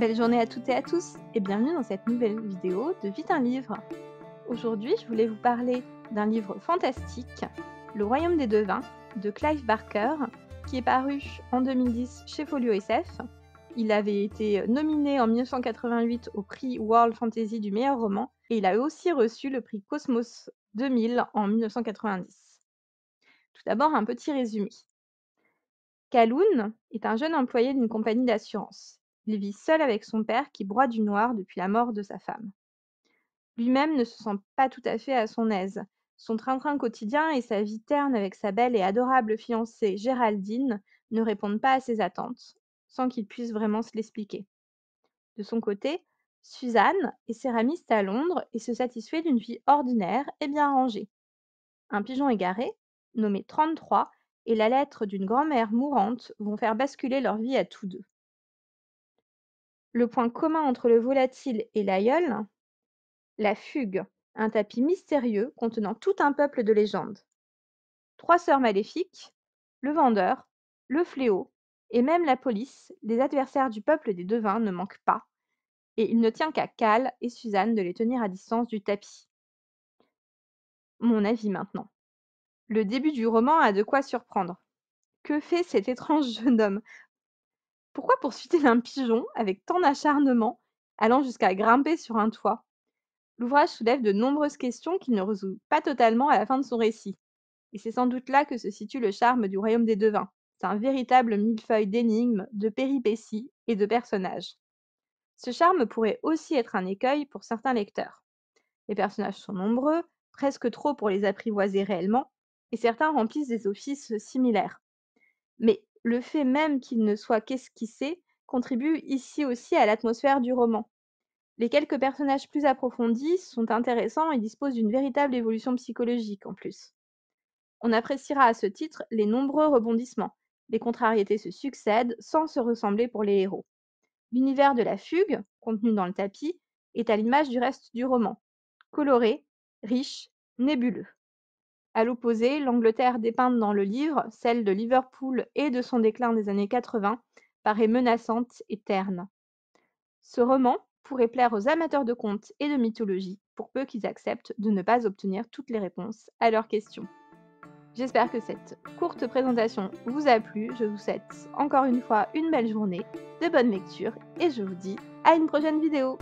Belle journée à toutes et à tous et bienvenue dans cette nouvelle vidéo de Vite un livre. Aujourd'hui, je voulais vous parler d'un livre fantastique, Le Royaume des Devins, de Clive Barker, qui est paru en 2010 chez Folio SF. Il avait été nominé en 1988 au prix World Fantasy du meilleur roman et il a aussi reçu le prix Cosmos 2000 en 1990. Tout d'abord, un petit résumé. Calhoun est un jeune employé d'une compagnie d'assurance. Il vit seul avec son père qui broie du noir depuis la mort de sa femme. Lui-même ne se sent pas tout à fait à son aise. Son train-train quotidien et sa vie terne avec sa belle et adorable fiancée Géraldine ne répondent pas à ses attentes, sans qu'il puisse vraiment se l'expliquer. De son côté, Suzanne est céramiste à Londres et se satisfait d'une vie ordinaire et bien rangée. Un pigeon égaré, nommé 33, et la lettre d'une grand-mère mourante vont faire basculer leur vie à tous deux. Le point commun entre le volatile et l'aïeul, la fugue, un tapis mystérieux contenant tout un peuple de légendes. Trois sœurs maléfiques, le vendeur, le fléau, et même la police, les adversaires du peuple des devins ne manquent pas, et il ne tient qu'à Cal et Suzanne de les tenir à distance du tapis. Mon avis maintenant. Le début du roman a de quoi surprendre. Que fait cet étrange jeune homme pourquoi poursuivre un pigeon avec tant d'acharnement, allant jusqu'à grimper sur un toit L'ouvrage soulève de nombreuses questions qu'il ne résout pas totalement à la fin de son récit. Et c'est sans doute là que se situe le charme du royaume des devins. C'est un véritable millefeuille d'énigmes, de péripéties et de personnages. Ce charme pourrait aussi être un écueil pour certains lecteurs. Les personnages sont nombreux, presque trop pour les apprivoiser réellement, et certains remplissent des offices similaires. Mais le fait même qu'il ne soit qu'esquissé contribue ici aussi à l'atmosphère du roman. Les quelques personnages plus approfondis sont intéressants et disposent d'une véritable évolution psychologique en plus. On appréciera à ce titre les nombreux rebondissements. Les contrariétés se succèdent sans se ressembler pour les héros. L'univers de la fugue, contenu dans le tapis, est à l'image du reste du roman, coloré, riche, nébuleux. À l'opposé, l'Angleterre dépeinte dans le livre, celle de Liverpool et de son déclin des années 80, paraît menaçante et terne. Ce roman pourrait plaire aux amateurs de contes et de mythologie, pour peu qu'ils acceptent de ne pas obtenir toutes les réponses à leurs questions. J'espère que cette courte présentation vous a plu. Je vous souhaite encore une fois une belle journée, de bonnes lectures et je vous dis à une prochaine vidéo.